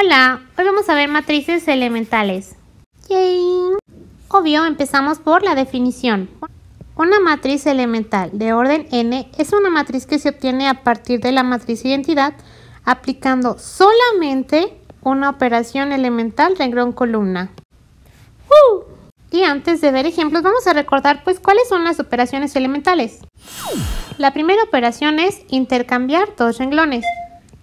Hola, hoy vamos a ver matrices elementales. ¡Yay! Obvio, empezamos por la definición. Una matriz elemental de orden n es una matriz que se obtiene a partir de la matriz identidad aplicando solamente una operación elemental renglón columna. ¡Uh! Y antes de ver ejemplos vamos a recordar pues cuáles son las operaciones elementales. La primera operación es intercambiar dos renglones.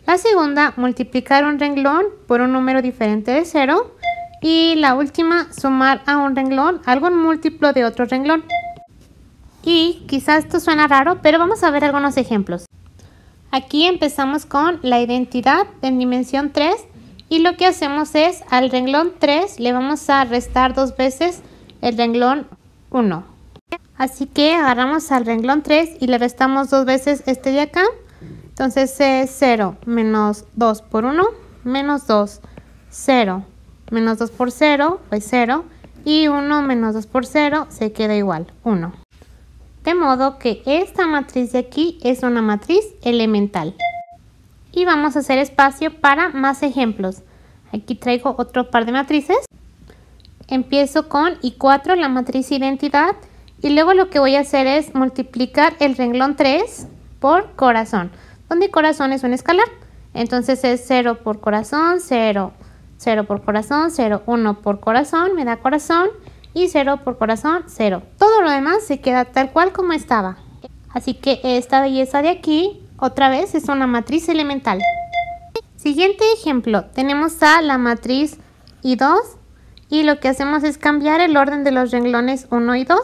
La segunda, multiplicar un renglón por un número diferente de cero. Y la última, sumar a un renglón algún múltiplo de otro renglón. Y quizás esto suena raro, pero vamos a ver algunos ejemplos. Aquí empezamos con la identidad en dimensión 3 y lo que hacemos es al renglón 3 le vamos a restar dos veces el renglón 1. Así que agarramos al renglón 3 y le restamos dos veces este de acá entonces es 0 menos 2 por 1, menos 2, 0. Menos 2 por 0, pues 0. Y 1 menos 2 por 0 se queda igual, 1. De modo que esta matriz de aquí es una matriz elemental. Y vamos a hacer espacio para más ejemplos. Aquí traigo otro par de matrices. Empiezo con I4, la matriz identidad. Y luego lo que voy a hacer es multiplicar el renglón 3 por corazón donde corazón es un escalar. Entonces es 0 por corazón, 0, 0 por corazón, 0, 1 por corazón, me da corazón y 0 por corazón, 0. Todo lo demás se queda tal cual como estaba. Así que esta belleza de aquí, otra vez, es una matriz elemental. Siguiente ejemplo, tenemos a la matriz I2 y lo que hacemos es cambiar el orden de los renglones 1 y 2.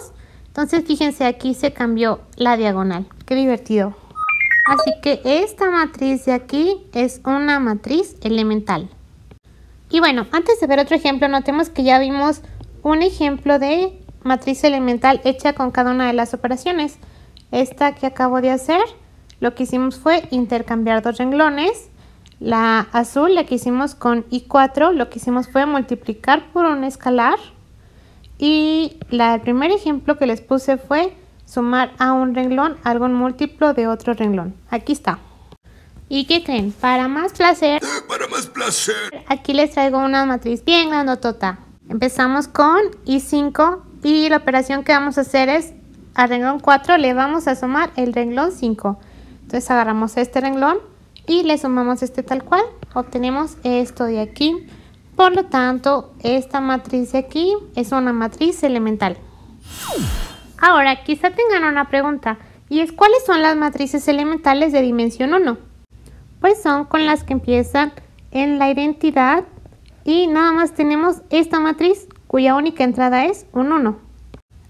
Entonces fíjense aquí se cambió la diagonal. Qué divertido. Así que esta matriz de aquí es una matriz elemental. Y bueno, antes de ver otro ejemplo, notemos que ya vimos un ejemplo de matriz elemental hecha con cada una de las operaciones. Esta que acabo de hacer, lo que hicimos fue intercambiar dos renglones. La azul, la que hicimos con I4, lo que hicimos fue multiplicar por un escalar. Y la, el primer ejemplo que les puse fue sumar a un renglón algún múltiplo de otro renglón. Aquí está. ¿Y qué creen? Para más placer... Para más placer. Aquí les traigo una matriz bien grandotota. Empezamos con I5 y la operación que vamos a hacer es al renglón 4 le vamos a sumar el renglón 5. Entonces agarramos este renglón y le sumamos este tal cual. Obtenemos esto de aquí. Por lo tanto, esta matriz de aquí es una matriz elemental. Ahora, quizá tengan una pregunta, y es cuáles son las matrices elementales de dimensión 1. Pues son con las que empiezan en la identidad y nada más tenemos esta matriz cuya única entrada es un 1.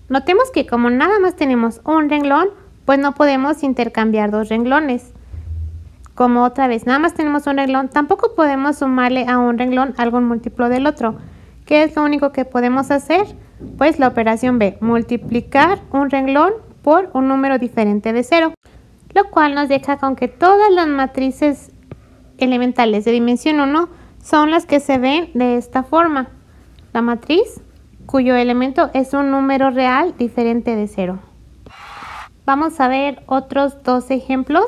Notemos que como nada más tenemos un renglón, pues no podemos intercambiar dos renglones. Como otra vez, nada más tenemos un renglón, tampoco podemos sumarle a un renglón algún múltiplo del otro. que es lo único que podemos hacer? Pues la operación B, multiplicar un renglón por un número diferente de 0. lo cual nos deja con que todas las matrices elementales de dimensión 1 son las que se ven de esta forma. La matriz cuyo elemento es un número real diferente de 0. Vamos a ver otros dos ejemplos.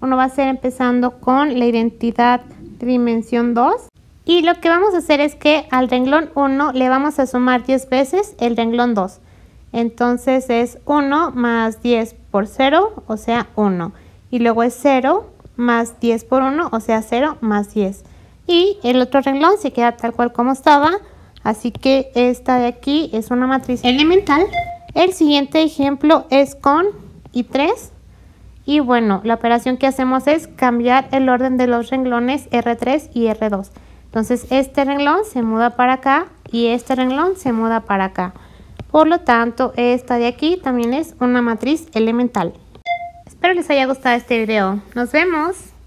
Uno va a ser empezando con la identidad de dimensión 2 y lo que vamos a hacer es que al renglón 1 le vamos a sumar 10 veces el renglón 2. Entonces es 1 más 10 por 0, o sea 1. Y luego es 0 más 10 por 1, o sea 0 más 10. Y el otro renglón se queda tal cual como estaba. Así que esta de aquí es una matriz elemental. El siguiente ejemplo es con i 3. Y bueno, la operación que hacemos es cambiar el orden de los renglones R3 y R2. Entonces este renglón se muda para acá y este renglón se muda para acá. Por lo tanto, esta de aquí también es una matriz elemental. Espero les haya gustado este video. ¡Nos vemos!